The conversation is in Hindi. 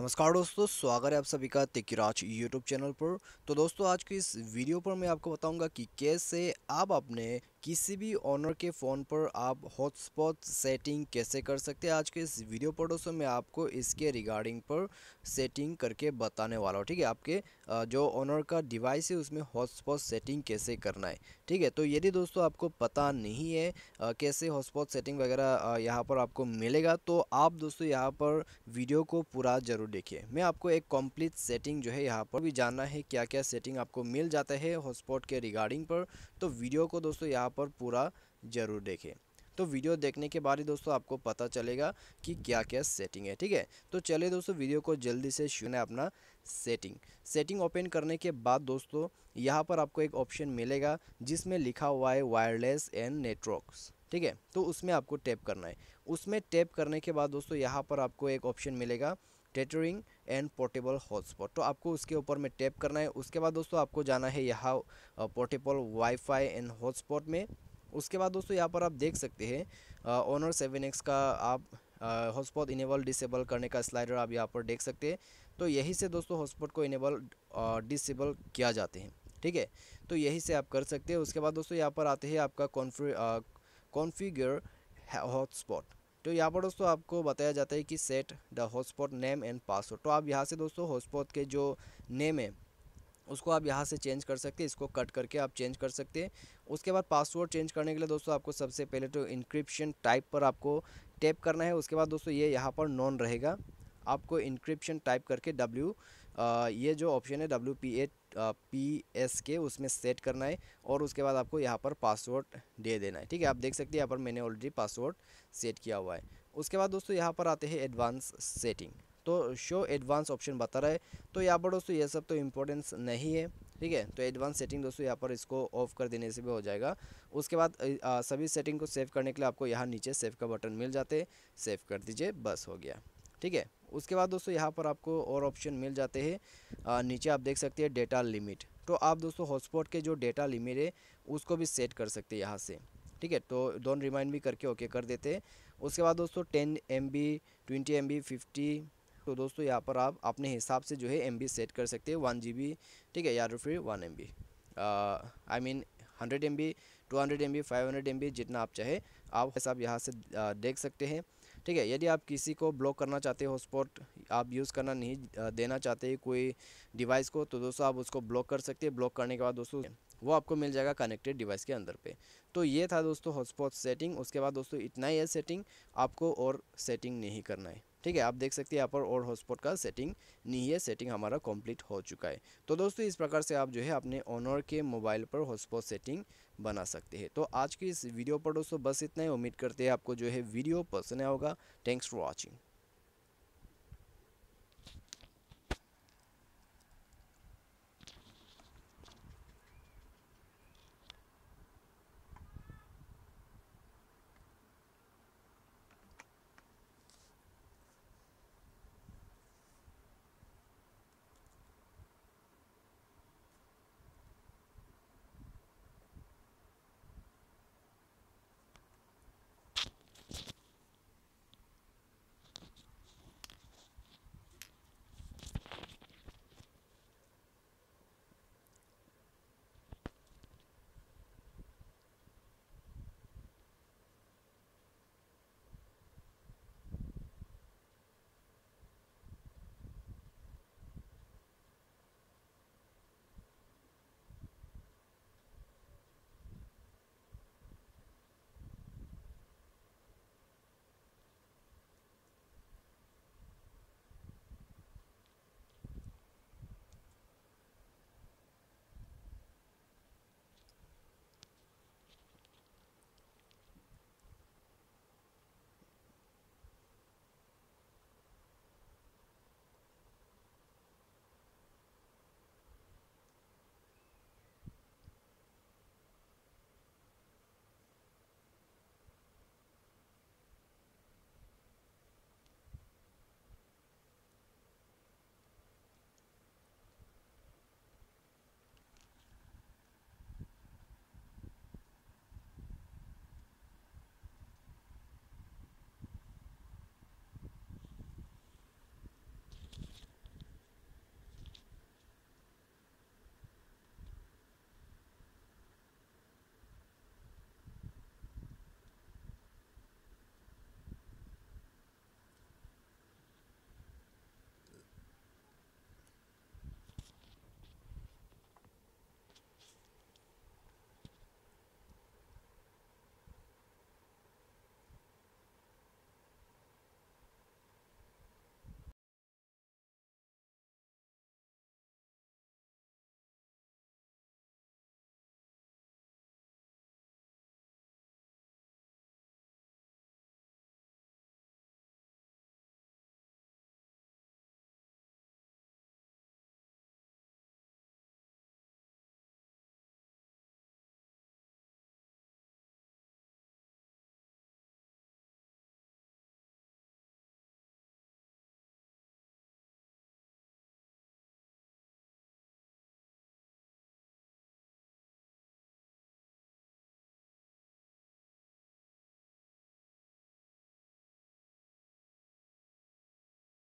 नमस्कार दोस्तों स्वागत है आप सभी का तिकराज यूट्यूब चैनल पर तो दोस्तों आज की इस वीडियो पर मैं आपको बताऊंगा कि कैसे आप अपने किसी भी ऑनर के फ़ोन पर आप हॉटस्पॉट सेटिंग कैसे कर सकते हैं आज के इस वीडियो पड़ोसों में आपको इसके रिगार्डिंग पर सेटिंग करके बताने वाला हूँ ठीक है आपके जो ऑनर का डिवाइस है उसमें हॉटस्पॉट सेटिंग कैसे करना है ठीक है तो यदि दोस्तों आपको पता नहीं है कैसे हॉटस्पॉट सेटिंग वगैरह यहाँ पर आपको मिलेगा तो आप दोस्तों यहाँ पर वीडियो को पूरा ज़रूर देखिए मैं आपको एक कम्प्लीट सेटिंग जो है यहाँ पर भी जानना है क्या क्या सेटिंग आपको मिल जाता है हॉटस्पॉट के रिगार्डिंग पर तो वीडियो को दोस्तों यहाँ पर पूरा ज़रूर देखें तो वीडियो देखने के बाद ही दोस्तों आपको पता चलेगा कि क्या क्या सेटिंग है ठीक है तो चलिए दोस्तों वीडियो को जल्दी से शुरू है अपना सेटिंग सेटिंग ओपन करने के बाद दोस्तों यहाँ पर आपको एक ऑप्शन मिलेगा जिसमें लिखा हुआ है वायरलेस एंड नेटवर्क्स ठीक है तो उसमें आपको टैप करना है उसमें टैप करने के बाद दोस्तों यहाँ पर आपको एक ऑप्शन मिलेगा टेटरिंग एंड पोर्टेबल हॉटस्पॉट तो आपको उसके ऊपर में टैप करना है उसके बाद दोस्तों आपको जाना है यहाँ पोर्टेबल वाईफाई एंड हॉटस्पॉट में उसके बाद दोस्तों यहाँ पर आप देख सकते हैं ओनर सेवन एक्स का आप हॉटस्पॉट इनेबल डिसेबल करने का स्लाइडर आप यहाँ पर देख सकते हैं तो यही से दोस्तों हॉटस्पॉट को इनेबल डिसेबल किया जाते हैं ठीक है तो यही से आप कर सकते हैं उसके बाद दोस्तों यहाँ पर आते हैं आपका कॉन्फ्री कॉन्फिगर हॉटस्पॉट तो यहाँ पर दोस्तों आपको बताया जाता है कि set the hotspot name and password तो आप यहाँ से दोस्तों हॉटस्पॉट के जो नेम है उसको आप यहाँ से चेंज कर सकते हैं इसको कट करके आप चेंज कर सकते हैं उसके बाद पासवर्ड चेंज करने के लिए दोस्तों आपको सबसे पहले तो इंक्रिप्शन टाइप पर आपको टैप करना है उसके बाद दोस्तों ये यहाँ पर नॉन रहेगा आपको इंक्रिप्शन टाइप करके डब्ल्यू ये जो ऑप्शन है W P A P S के उसमें सेट करना है और उसके बाद आपको यहाँ पर पासवर्ड दे देना है ठीक है आप देख सकते हैं यहाँ पर मैंने ऑलरेडी पासवर्ड सेट किया हुआ है उसके बाद दोस्तों यहाँ पर आते हैं एडवांस सेटिंग तो शो एडवांस ऑप्शन बता रहा है तो यहाँ पर दोस्तों ये सब तो इम्पोर्टेंस नहीं है ठीक है तो एडवांस सेटिंग दोस्तों यहाँ पर इसको ऑफ कर देने से भी हो जाएगा उसके बाद आ, सभी सेटिंग को सेव करने के लिए आपको यहाँ नीचे सेव का बटन मिल जाते सेव कर दीजिए बस हो गया ठीक है उसके बाद दोस्तों यहाँ पर आपको और ऑप्शन मिल जाते हैं नीचे आप देख सकते हैं डेटा लिमिट तो आप दोस्तों हॉटस्पॉट के जो डेटा लिमिट है उसको भी सेट कर सकते हैं यहाँ से ठीक है तो डोंट रिमाइंड भी करके ओके कर देते हैं उसके बाद दोस्तों ten M B twenty M B fifty तो दोस्तों यहाँ पर आप अपने हिसाब से जो है एम बी सेट कर सकते हैं वन जी बी ठीक है या तो फिर one M B I mean hundred M B two hundred M B five hundred M B जितना आप चाहे आप हिसाब यहाँ से देख सकते हैं ठीक है यदि आप किसी को ब्लॉक करना चाहते हो हॉटस्पॉट आप यूज़ करना नहीं देना चाहते कोई डिवाइस को तो दोस्तों आप उसको ब्लॉक कर सकते हैं ब्लॉक करने के बाद दोस्तों वो आपको मिल जाएगा कनेक्टेड डिवाइस के अंदर पे तो ये था दोस्तों हॉटस्पॉट सेटिंग उसके बाद दोस्तों इतना ही है सेटिंग आपको और सेटिंग नहीं करना है ठीक है आप देख सकते हैं यहाँ पर और हॉटस्पॉट का सेटिंग नहीं है सेटिंग हमारा कंप्लीट हो चुका है तो दोस्तों इस प्रकार से आप जो है अपने ओनर के मोबाइल पर हॉटस्पॉट सेटिंग बना सकते हैं तो आज की इस वीडियो पर दोस्तों बस इतना ही उम्मीद करते हैं आपको जो है वीडियो पसंद आया होगा थैंक्स फॉर वॉचिंग